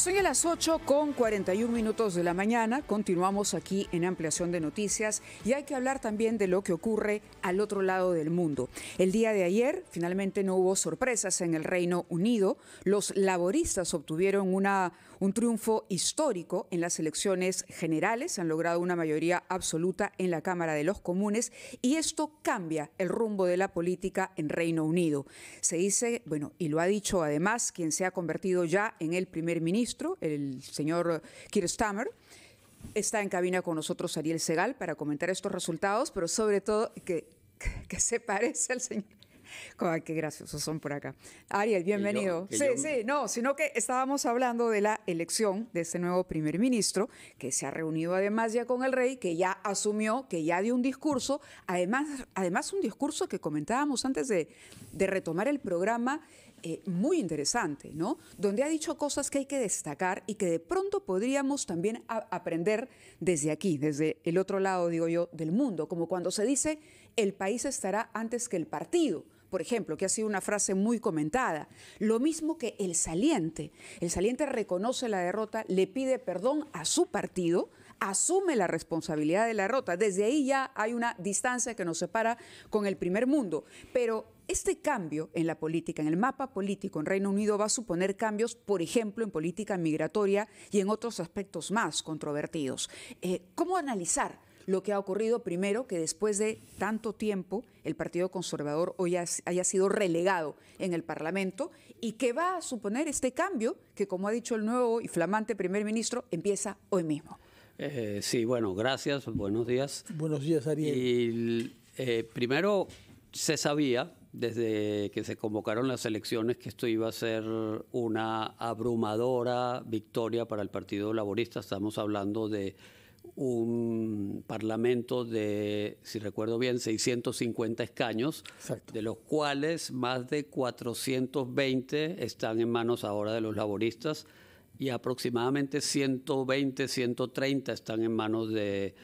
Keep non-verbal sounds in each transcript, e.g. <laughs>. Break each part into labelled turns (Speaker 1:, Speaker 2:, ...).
Speaker 1: Son a las 8 con 41 minutos de la mañana. Continuamos aquí en Ampliación de Noticias y hay que hablar también de lo que ocurre al otro lado del mundo. El día de ayer finalmente no hubo sorpresas en el Reino Unido. Los laboristas obtuvieron una, un triunfo histórico en las elecciones generales, han logrado una mayoría absoluta en la Cámara de los Comunes y esto cambia el rumbo de la política en Reino Unido. Se dice, bueno, y lo ha dicho además quien se ha convertido ya en el primer ministro el señor Keir Está en cabina con nosotros Ariel Segal para comentar estos resultados, pero sobre todo que, que se parece al señor. Ay, qué graciosos son por acá. Ariel, bienvenido. sí, sí, no, sino que estábamos hablando de la elección de ese nuevo primer ministro, que se ha reunido además ya con el rey, que ya asumió, que ya dio un discurso, además, además un discurso que comentábamos antes de, de retomar el programa, eh, muy interesante, ¿no? Donde ha dicho cosas que hay que destacar y que de pronto podríamos también aprender desde aquí, desde el otro lado, digo yo, del mundo, como cuando se dice el país estará antes que el partido por ejemplo, que ha sido una frase muy comentada. Lo mismo que el saliente. El saliente reconoce la derrota, le pide perdón a su partido, asume la responsabilidad de la derrota. Desde ahí ya hay una distancia que nos separa con el primer mundo. Pero este cambio en la política, en el mapa político en Reino Unido va a suponer cambios, por ejemplo, en política migratoria y en otros aspectos más controvertidos. Eh, ¿Cómo analizar lo que ha ocurrido primero que después de tanto tiempo el Partido Conservador hoy haya sido relegado en el Parlamento y qué va a suponer este cambio que, como ha dicho el nuevo y flamante primer ministro, empieza hoy mismo?
Speaker 2: Eh, sí, bueno, gracias, buenos días. Buenos días, Ariel. Eh, primero se sabía desde que se convocaron las elecciones que esto iba a ser una abrumadora victoria para el Partido Laborista. Estamos hablando de un parlamento de, si recuerdo bien, 650 escaños, de los cuales más de 420 están en manos ahora de los laboristas y aproximadamente 120, 130 están en manos del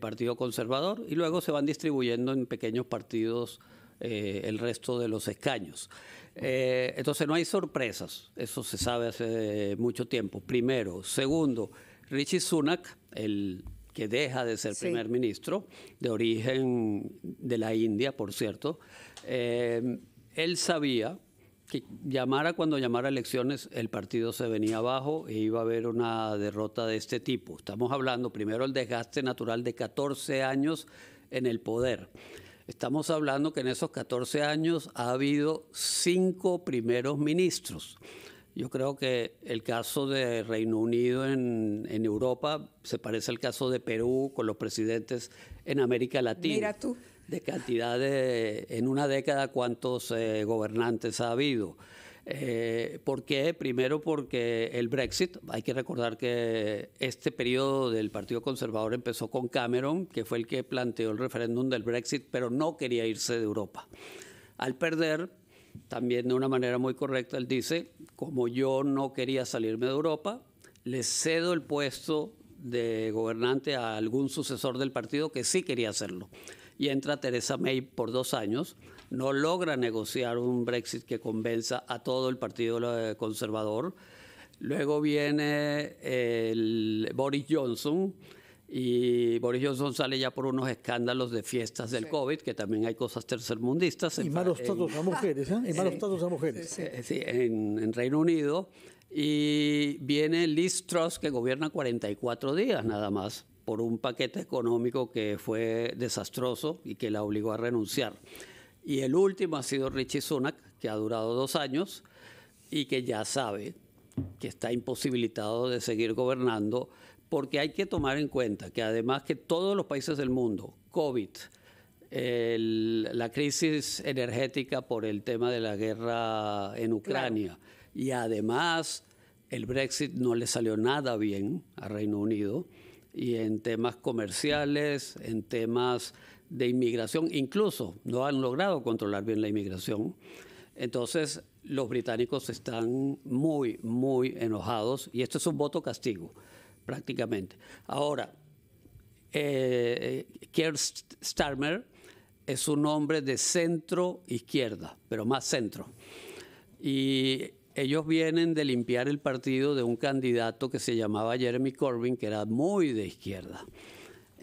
Speaker 2: Partido Conservador y luego se van distribuyendo en pequeños partidos eh, el resto de los escaños. Eh, entonces no hay sorpresas, eso se sabe hace eh, mucho tiempo, primero. Segundo, Richie Sunak, el que deja de ser primer ministro, de origen de la India, por cierto, él sabía que llamara cuando llamara elecciones, el partido se venía abajo e iba a haber una derrota de este tipo. Estamos hablando primero el desgaste natural de 14 años en el poder. Estamos hablando que en esos 14 años ha habido cinco primeros ministros. Yo creo que el caso de Reino Unido en, Europa se parece al caso de Perú con los presidentes en América Latina. Mira tú. De cantidad de, en una década, cuántos eh, gobernantes ha habido. Eh, ¿Por qué? Primero porque el Brexit, hay que recordar que este periodo del Partido Conservador empezó con Cameron, que fue el que planteó el referéndum del Brexit, pero no quería irse de Europa. Al perder, también de una manera muy correcta, él dice, como yo no quería salirme de Europa, le cedo el puesto de gobernante a algún sucesor del partido que sí quería hacerlo. Y entra Teresa May por dos años no logra negociar un Brexit que convenza a todo el Partido Conservador. Luego viene Boris Johnson y Boris Johnson sale ya por unos escándalos de fiestas del COVID, que también hay cosas tercermundistas. Y malos tratos a mujeres, ¿eh? Y malos
Speaker 3: a mujeres. Sí,
Speaker 2: En, en, Reino Unido. Y viene Liz Truss, que gobierna 44 días nada más, por un paquete económico que fue desastroso y que la obligó a renunciar. Y el último ha sido Richie Sunak, que ha durado dos años y que ya sabe que está imposibilitado de seguir gobernando, porque hay que tomar en cuenta que además que todos los países del mundo, COVID, la crisis energética por el tema de la guerra en Ucrania y además el Brexit no le salió nada bien a Reino Unido y en temas comerciales, en temas de inmigración, incluso no han logrado controlar bien la inmigración. Entonces, los británicos están muy, muy enojados y esto es un voto castigo, prácticamente. Ahora, eh, Keir Starmer es un hombre de centro izquierda, pero más centro. Y ellos vienen de limpiar el partido de un candidato que se llamaba Jeremy Corbyn, que era muy de izquierda.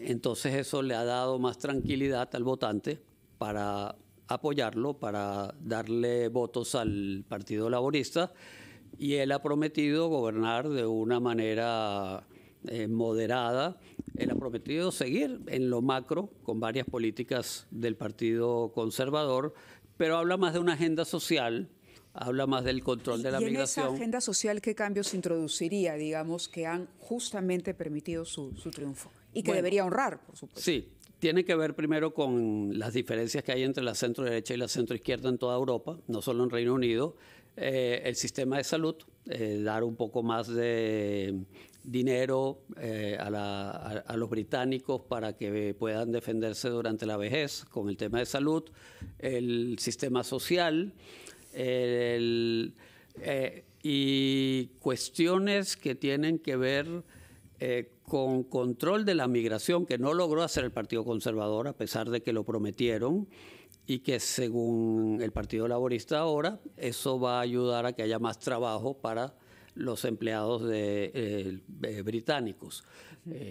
Speaker 2: Entonces eso le ha dado más tranquilidad al votante para apoyarlo, para darle votos al Partido Laborista y él ha prometido gobernar de una manera eh, moderada, él ha prometido seguir en lo macro con varias políticas del Partido Conservador, pero habla más de una agenda social, habla más del control de la ¿Y en migración. esa
Speaker 1: agenda social qué cambios introduciría, digamos, que han justamente permitido su triunfo? y que debería honrar, por supuesto.
Speaker 2: Sí, tiene que ver primero con las diferencias que hay entre la centro derecha y la centro izquierda en toda Europa, no solo en Reino Unido. Eh, el sistema de salud, eh, dar un poco más de dinero eh, a, los británicos para que puedan defenderse durante la vejez con el tema de salud, el sistema social, y cuestiones que tienen que ver eh, con control de la migración, que no logró hacer el Partido Conservador, a pesar de que lo prometieron, y que según el Partido Laborista ahora, eso va a ayudar a que haya más trabajo para los empleados de, eh, eh, británicos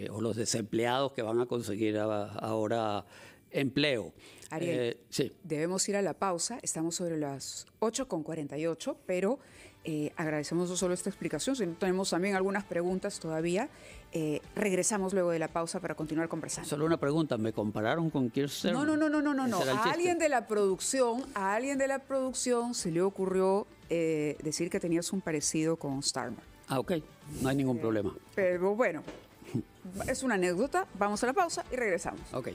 Speaker 2: o los desempleados que van a conseguir ahora empleo. Ariel,
Speaker 1: debemos ir a la pausa, estamos sobre las 8.48, pero eh, agradecemos solo esta explicación, sino tenemos también algunas preguntas todavía. Eh, regresamos luego de la pausa para continuar conversando.
Speaker 2: Solo una pregunta, ¿me compararon con quién. No, no, no, no, no, no. A
Speaker 1: alguien de la producción, a alguien de la producción se le ocurrió eh, decir que tenías un parecido con Starmer.
Speaker 2: Ah, ok, no hay ningún problema.
Speaker 1: Pero bueno, es una anécdota, vamos a la pausa y regresamos. Ok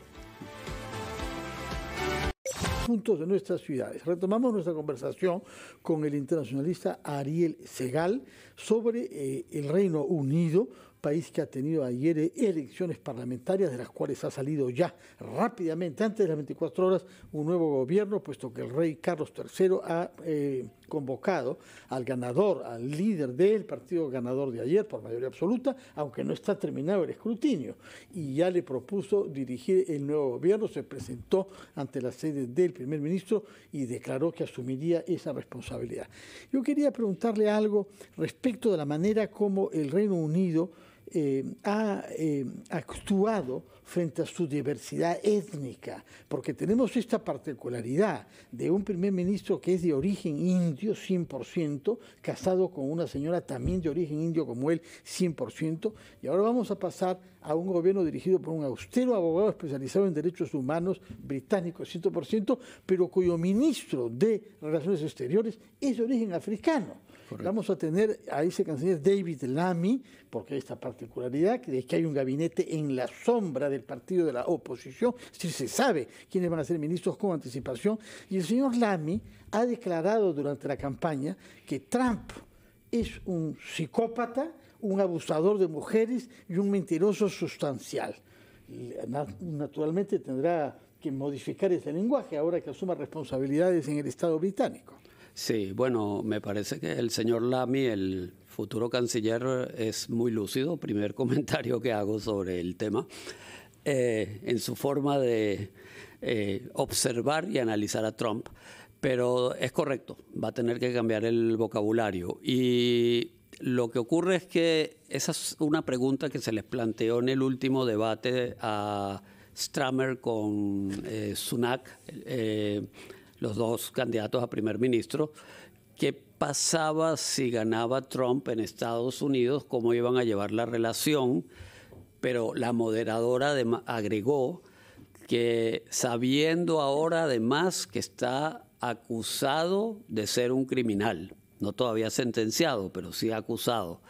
Speaker 3: puntos de nuestras ciudades. Retomamos nuestra conversación con el internacionalista Ariel Segal sobre eh, el Reino Unido, país que ha tenido ayer eh, elecciones parlamentarias, de las cuales ha salido ya rápidamente, antes de las 24 horas, un nuevo gobierno, puesto que el rey Carlos III ha... Eh, convocado al ganador, al líder del partido ganador de ayer por mayoría absoluta, aunque no está terminado el escrutinio. Y ya le propuso dirigir el nuevo gobierno, se presentó ante la sede del primer ministro y declaró que asumiría esa responsabilidad. Yo quería preguntarle algo respecto de la manera como el Reino Unido eh, ha eh, actuado frente a su diversidad étnica, porque tenemos esta particularidad de un primer ministro que es de origen indio 100%, casado con una señora también de origen indio como él 100%, y ahora vamos a pasar a un gobierno dirigido por un austero abogado especializado en derechos humanos británico 100%, pero cuyo ministro de Relaciones Exteriores es de origen africano. Vamos a tener a ese canciller David Lamy, porque esta parte es que hay un gabinete en la sombra del partido de la oposición, si se sabe quiénes van a ser ministros con anticipación, y el señor Lamy ha declarado durante la campaña que Trump es un psicópata, un abusador de mujeres y un mentiroso sustancial. Naturalmente tendrá que modificar ese lenguaje ahora que asuma responsabilidades en el Estado británico.
Speaker 2: Sí, bueno, me parece que el señor Lamy, el futuro canciller, es muy lúcido, primer <laughs> comentario que hago sobre el tema, eh, en su forma de eh, observar y analizar a Trump, pero es correcto, va a tener que cambiar el vocabulario. Y lo que ocurre es que esa es una pregunta que se les planteó en el último debate a Stramer con eh, Sunak los dos candidatos a primer ministro, qué pasaba si ganaba Trump en Estados Unidos, cómo iban a llevar la relación, pero la moderadora agregó que sabiendo ahora además que está acusado de ser un criminal, no todavía sentenciado, pero sí acusado.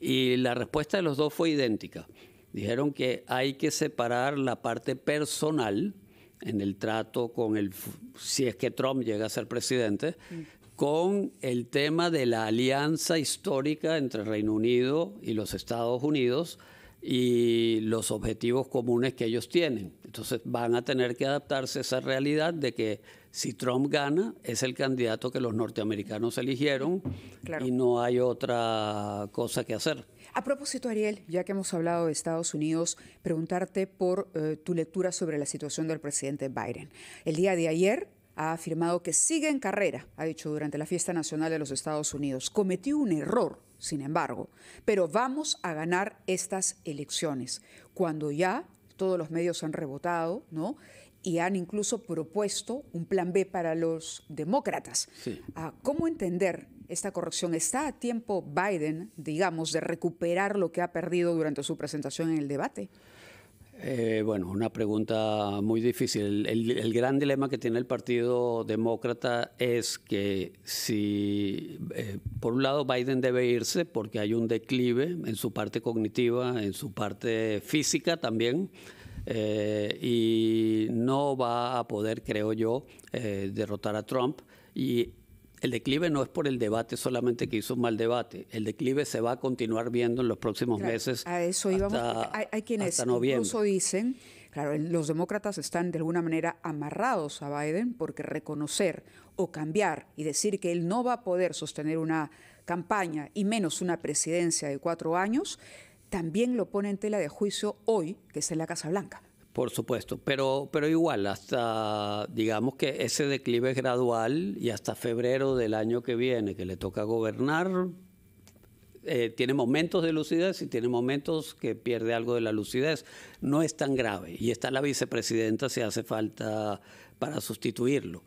Speaker 2: Y la respuesta de los dos fue idéntica. Dijeron que hay que separar la parte personal, en el trato con el, si es que Trump llega a ser presidente, mm. con el tema de la alianza histórica entre Reino Unido y los Estados Unidos y los objetivos comunes que ellos tienen. Entonces van a tener que adaptarse a esa realidad de que si Trump gana, es el candidato que los norteamericanos eligieron y no hay otra cosa que hacer.
Speaker 1: A propósito, Ariel, ya que hemos hablado de Estados Unidos, preguntarte por eh, tu lectura sobre la situación del presidente Biden. El día de ayer ha afirmado que sigue en carrera, ha dicho durante la fiesta nacional de los Estados Unidos. Cometió un error, sin embargo, pero vamos a ganar estas elecciones. Cuando ya todos los medios han rebotado, ¿no? Y han incluso propuesto un plan B para los demócratas. Ah, ¿Cómo entender esta corrección. ¿Está a tiempo Biden, digamos, de recuperar lo que ha perdido durante su presentación en el debate?
Speaker 2: Eh, bueno, una pregunta muy difícil. El, gran dilema que tiene el Partido Demócrata es que si, eh, por un lado, Biden debe irse porque hay un declive en su parte cognitiva, en su parte física también, eh, y no va a poder, creo yo, derrotar a Trump. Y el declive no es por el debate solamente que hizo un mal debate. El declive se va a continuar viendo en los próximos meses. A eso íbamos. Hasta,
Speaker 1: hay, hay, quienes incluso dicen, claro, los demócratas están de alguna manera amarrados a Biden porque reconocer o cambiar y decir que él no va a poder sostener una campaña y menos una presidencia de cuatro años, también lo pone en tela de juicio hoy, que es en la Casa Blanca.
Speaker 2: Por supuesto, pero, pero igual, hasta digamos que ese declive gradual y hasta febrero del año que viene, que le toca gobernar, eh, tiene momentos de lucidez y tiene momentos que pierde algo de la lucidez. No es tan grave y está la vicepresidenta si hace falta para sustituirlo.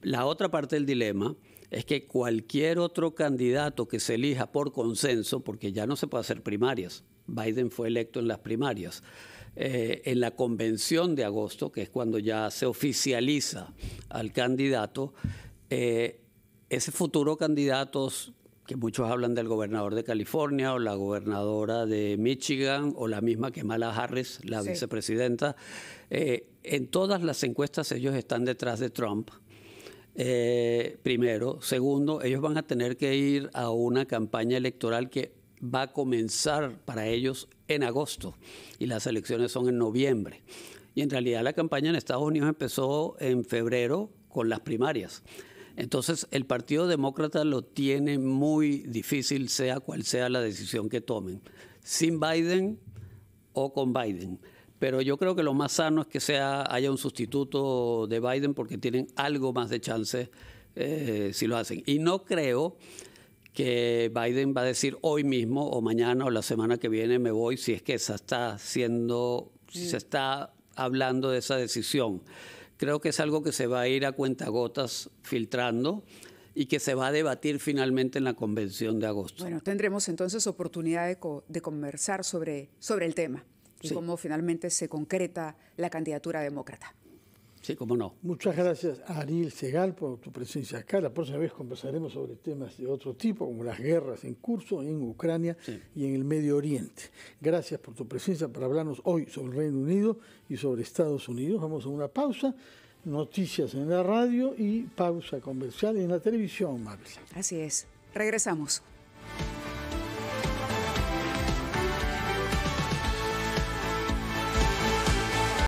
Speaker 2: la otra parte del dilema es que cualquier otro candidato que se elija por consenso, porque ya no se puede hacer primarias, Biden fue electo en las primarias. Eh, en la convención de agosto, que es cuando ya se oficializa al candidato, eh, ese futuro candidato, que muchos hablan del gobernador de California o la gobernadora de Michigan o la misma Mala Harris, la vicepresidenta, eh, en todas las encuestas ellos están detrás de Trump. primero, segundo, ellos van a tener que ir a una campaña electoral que va a comenzar para ellos en agosto y las elecciones son en noviembre. Y en realidad la campaña en Estados Unidos empezó en febrero con las primarias. Entonces el Partido Demócrata lo tiene muy difícil, sea cual sea la decisión que tomen, sin Biden o con Biden. Pero yo creo que lo más sano es que sea, haya un sustituto de Biden porque tienen algo más de chance eh, si lo hacen. Y no creo que Biden va a decir hoy mismo o mañana o la semana que viene me voy si es que se está haciendo, si se mm. está hablando de esa decisión. Creo que es algo que se va a ir a cuentagotas filtrando y que se va a debatir finalmente en la convención de agosto.
Speaker 1: Bueno, tendremos entonces oportunidad de, conversar sobre, sobre el tema y cómo finalmente se concreta la candidatura demócrata. Sí, cómo no. Muchas gracias
Speaker 3: Ariel Segal por tu presencia acá. La próxima vez conversaremos sobre temas de otro tipo, como las guerras en curso en Ucrania y en el Medio Oriente. Gracias por tu presencia para hablarnos hoy sobre el Reino Unido y sobre Estados Unidos. Vamos a una pausa noticias en la radio y pausa comercial en la televisión,
Speaker 1: Así es. Regresamos.